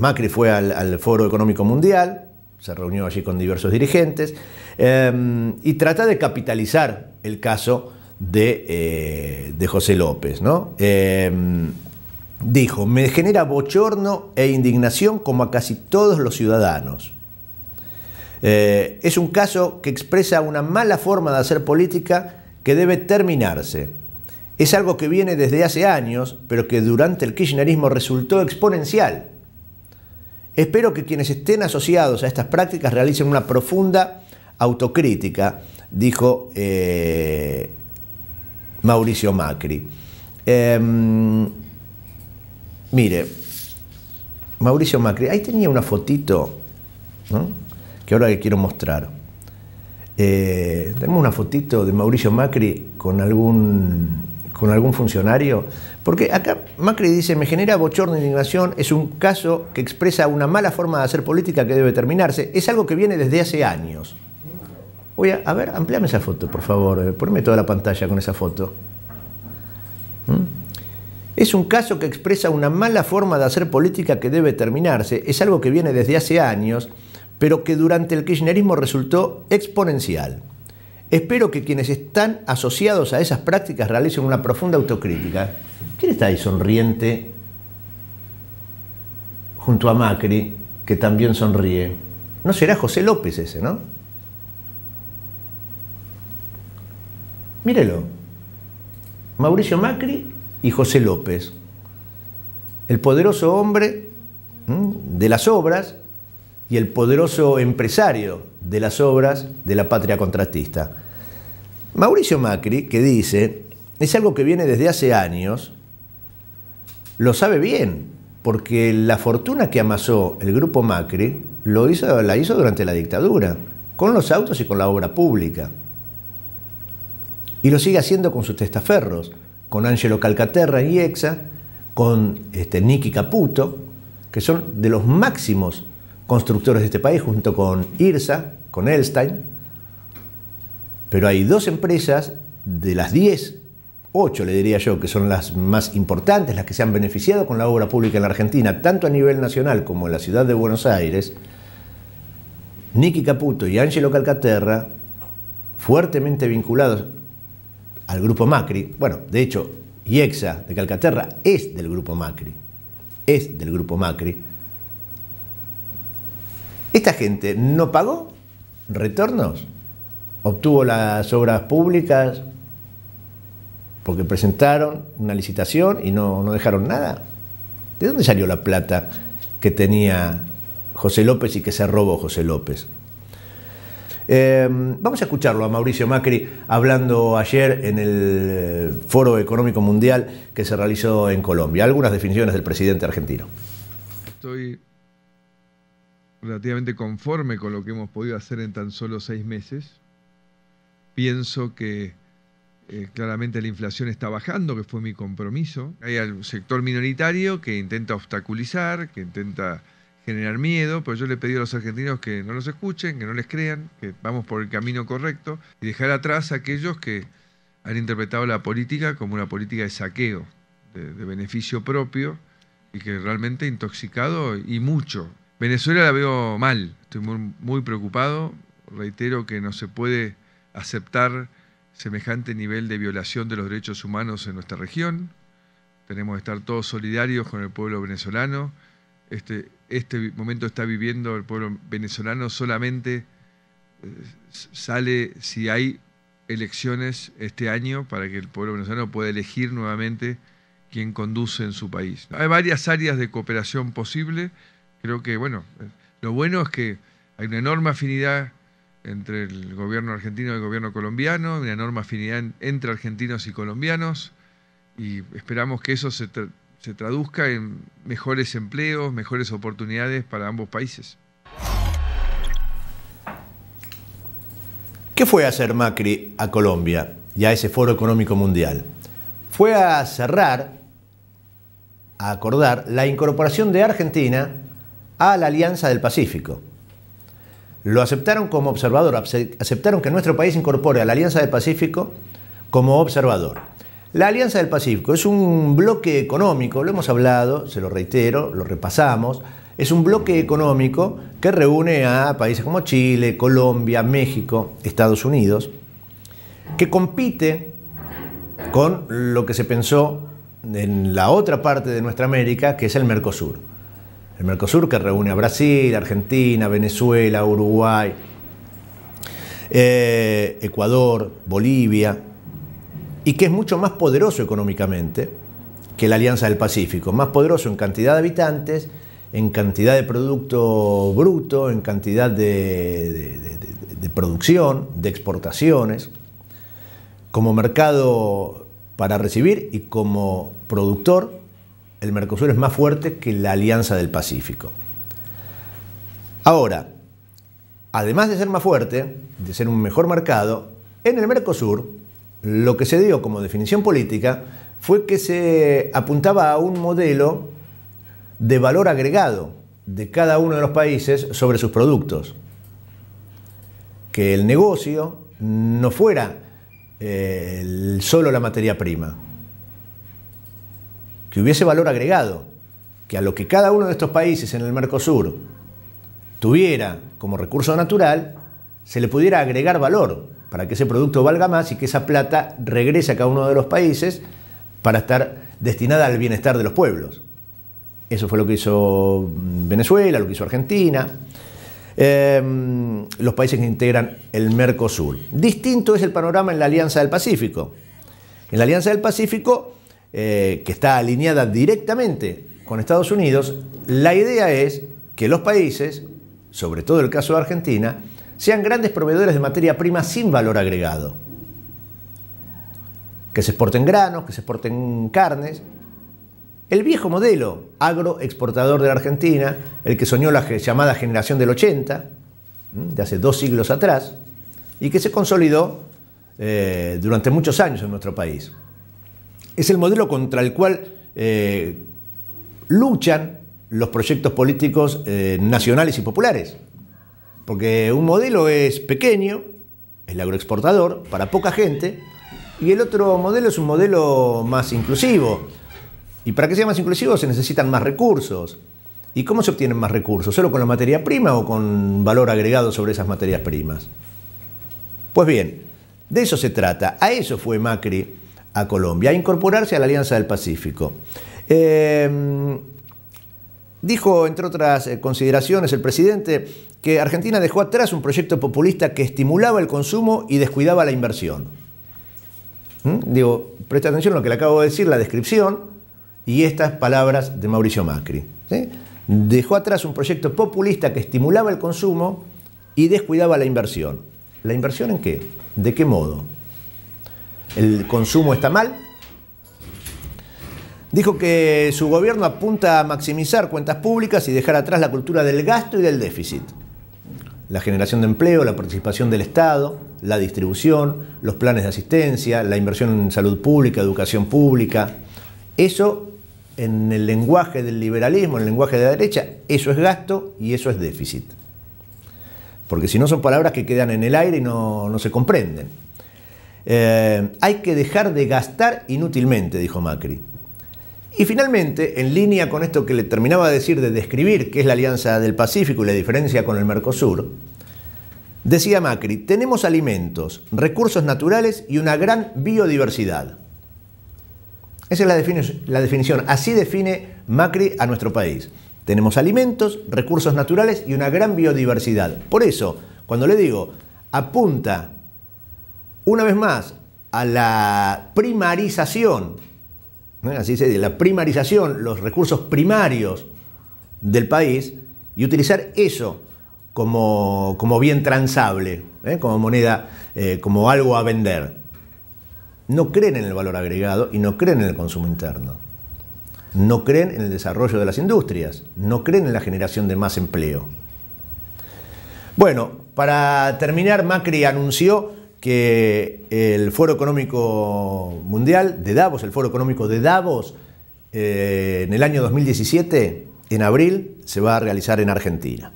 Macri fue al, Foro Económico Mundial, se reunió allí con diversos dirigentes, em, y trata de capitalizar el caso de, eh, José López. Em, dijo, me genera bochorno e indignación como a casi todos los ciudadanos. Eh, es un caso que expresa una mala forma de hacer política que debe terminarse. Es algo que viene desde hace años, pero que durante el kirchnerismo resultó exponencial Espero que quienes estén asociados a estas prácticas realicen una profunda autocrítica, dijo eh, Mauricio Macri. Em, mire, Mauricio Macri, ahí tenía una fotito que ahora le quiero mostrar. Eh, tenemos una fotito de Mauricio Macri con algún con algún funcionario? Porque acá Macri dice, me genera bochorno e indignación, es un caso que expresa una mala forma de hacer política que debe terminarse, es algo que viene desde hace años. Voy a, ver, ampliame esa foto, por favor, eh, ponme toda la pantalla con esa foto. ¿Mm? Es un caso que expresa una mala forma de hacer política que debe terminarse, es algo que viene desde hace años, pero que durante el kirchnerismo resultó exponencial. Espero que quienes están asociados a esas prácticas realicen una profunda autocrítica. ¿Quién está ahí sonriente junto a Macri, que también sonríe? No será José López ese, ¿no? Mírelo. Mauricio Macri y José López. El poderoso hombre de las obras y el poderoso empresario de las obras de la patria contratista. Mauricio Macri, que dice, es algo que viene desde hace años, lo sabe bien, porque la fortuna que amasó el grupo Macri lo hizo, la hizo durante la dictadura, con los autos y con la obra pública. Y lo sigue haciendo con sus testaferros, con Angelo Calcaterra y Exa, con este, Nicky Caputo, que son de los máximos constructores de este país, junto con IRSA, con Elstein. Pero hay dos empresas de las 10, 8 le diría yo, que son las más importantes, las que se han beneficiado con la obra pública en la Argentina, tanto a nivel nacional como en la ciudad de Buenos Aires. Nicky Caputo y Angelo Calcaterra, fuertemente vinculados al grupo Macri, bueno, de hecho, IEXA de Calcaterra es del grupo Macri, es del grupo Macri, esta gente no pagó retornos, obtuvo las obras públicas porque presentaron una licitación y no, dejaron nada. ¿De dónde salió la plata que tenía José López y que se robó José López? Em, vamos a escucharlo a Mauricio Macri hablando ayer en el eh, Foro Económico Mundial que se realizó en Colombia. Algunas definiciones del presidente argentino. Estoy relativamente conforme con lo que hemos podido hacer en tan solo seis meses. Pienso que eh, claramente la inflación está bajando, que fue mi compromiso. Hay al sector minoritario que intenta obstaculizar, que intenta generar miedo, pero yo le pedí a los argentinos que no los escuchen, que no les crean, que vamos por el camino correcto y dejar atrás a aquellos que han interpretado la política como una política de saqueo, de, beneficio propio y que realmente intoxicado y mucho Venezuela la veo mal, estoy muy, preocupado, reitero que no se puede aceptar semejante nivel de violación de los derechos humanos en nuestra región. Tenemos que estar todos solidarios con el pueblo venezolano. Este, este momento está viviendo el pueblo venezolano solamente eh, sale si hay elecciones este año para que el pueblo venezolano pueda elegir nuevamente quién conduce en su país. Hay varias áreas de cooperación posible. Creo que, bueno, lo bueno es que hay una enorme afinidad entre el gobierno argentino y el gobierno colombiano, una enorme afinidad entre argentinos y colombianos, y esperamos que eso se, traduzca en mejores empleos, mejores oportunidades para ambos países. ¿Qué fue hacer Macri a Colombia y a ese foro económico mundial? Fue a cerrar, a acordar, la incorporación de Argentina a la Alianza del Pacífico. Lo aceptaron como observador, aceptaron que nuestro país incorpore a la Alianza del Pacífico como observador. La Alianza del Pacífico es un bloque económico, lo hemos hablado, se lo reitero, lo repasamos, es un bloque económico que reúne a países como Chile, Colombia, México, Estados Unidos, que compite con lo que se pensó en la otra parte de nuestra América, que es el Mercosur. El Mercosur que reúne a Brasil, Argentina, Venezuela, Uruguay, eh, Ecuador, Bolivia, y que es mucho más poderoso económicamente que la Alianza del Pacífico, más poderoso en cantidad de habitantes, en cantidad de producto bruto, en cantidad de producción, de exportaciones, como mercado para recibir y como productor el Mercosur es más fuerte que la Alianza del Pacífico. Ahora, además de ser más fuerte, de ser un mejor mercado, en el Mercosur lo que se dio como definición política fue que se apuntaba a un modelo de valor agregado de cada uno de los países sobre sus productos. Que el negocio no fuera eh, solo la materia prima, que hubiese valor agregado, que a lo que cada uno de estos países en el Mercosur tuviera como recurso natural, se le pudiera agregar valor para que ese producto valga más y que esa plata regrese a cada uno de los países para estar destinada al bienestar de los pueblos. Eso fue lo que hizo mm, Venezuela, lo que hizo Argentina, em, los países que integran el Mercosur. Distinto es el panorama en la Alianza del Pacífico. En la Alianza del Pacífico eh, que está alineada directamente con Estados Unidos, la idea es que los países, sobre todo el caso de Argentina, sean grandes proveedores de materia prima sin valor agregado. Que se exporten granos, que se exporten carnes. El viejo modelo agroexportador de la Argentina, el que soñó la llamada generación del 80, de hace dos siglos atrás, y que se consolidó eh, durante muchos años en nuestro país. Es el modelo contra el cual eh, luchan los proyectos políticos eh, nacionales y populares. Porque un modelo es pequeño, el agroexportador, para poca gente, y el otro modelo es un modelo más inclusivo. Y para que sea más inclusivo se necesitan más recursos. ¿Y cómo se obtienen más recursos? ¿Solo con la materia prima o con valor agregado sobre esas materias primas? Pues bien, de eso se trata. A eso fue Macri a Colombia, a incorporarse a la Alianza del Pacífico. Em, dijo, entre otras eh, consideraciones, el presidente que Argentina dejó atrás un proyecto populista que estimulaba el consumo y descuidaba la inversión. ¿Mm? Digo, presta atención a lo que le acabo de decir, la descripción y estas palabras de Mauricio Macri. Dejó atrás un proyecto populista que estimulaba el consumo y descuidaba la inversión. ¿La inversión en qué? ¿De qué modo? el consumo está mal. Dijo que su gobierno apunta a maximizar cuentas públicas y dejar atrás la cultura del gasto y del déficit. La generación de empleo, la participación del Estado, la distribución, los planes de asistencia, la inversión en salud pública, educación pública. Eso, en el lenguaje del liberalismo, en el lenguaje de la derecha, eso es gasto y eso es déficit. Porque si no son palabras que quedan en el aire y no, no se comprenden. Eh, hay que dejar de gastar inútilmente, dijo Macri. Y finalmente, en línea con esto que le terminaba de decir, de describir, que es la Alianza del Pacífico y la diferencia con el Mercosur, decía Macri, tenemos alimentos, recursos naturales y una gran biodiversidad. Esa es la definición, así define Macri a nuestro país. Tenemos alimentos, recursos naturales y una gran biodiversidad. Por eso, cuando le digo, apunta una vez más a la primarización, así se dice, la primarización, los recursos primarios del país y utilizar eso como, bien transable, ¿eh? como moneda, eh, como algo a vender. No creen en el valor agregado y no creen en el consumo interno. No creen en el desarrollo de las industrias, no creen en la generación de más empleo. Bueno, para terminar, Macri anunció que el Foro Económico Mundial de Davos, el Foro Económico de Davos, eh, en el año 2017, en abril, se va a realizar en Argentina.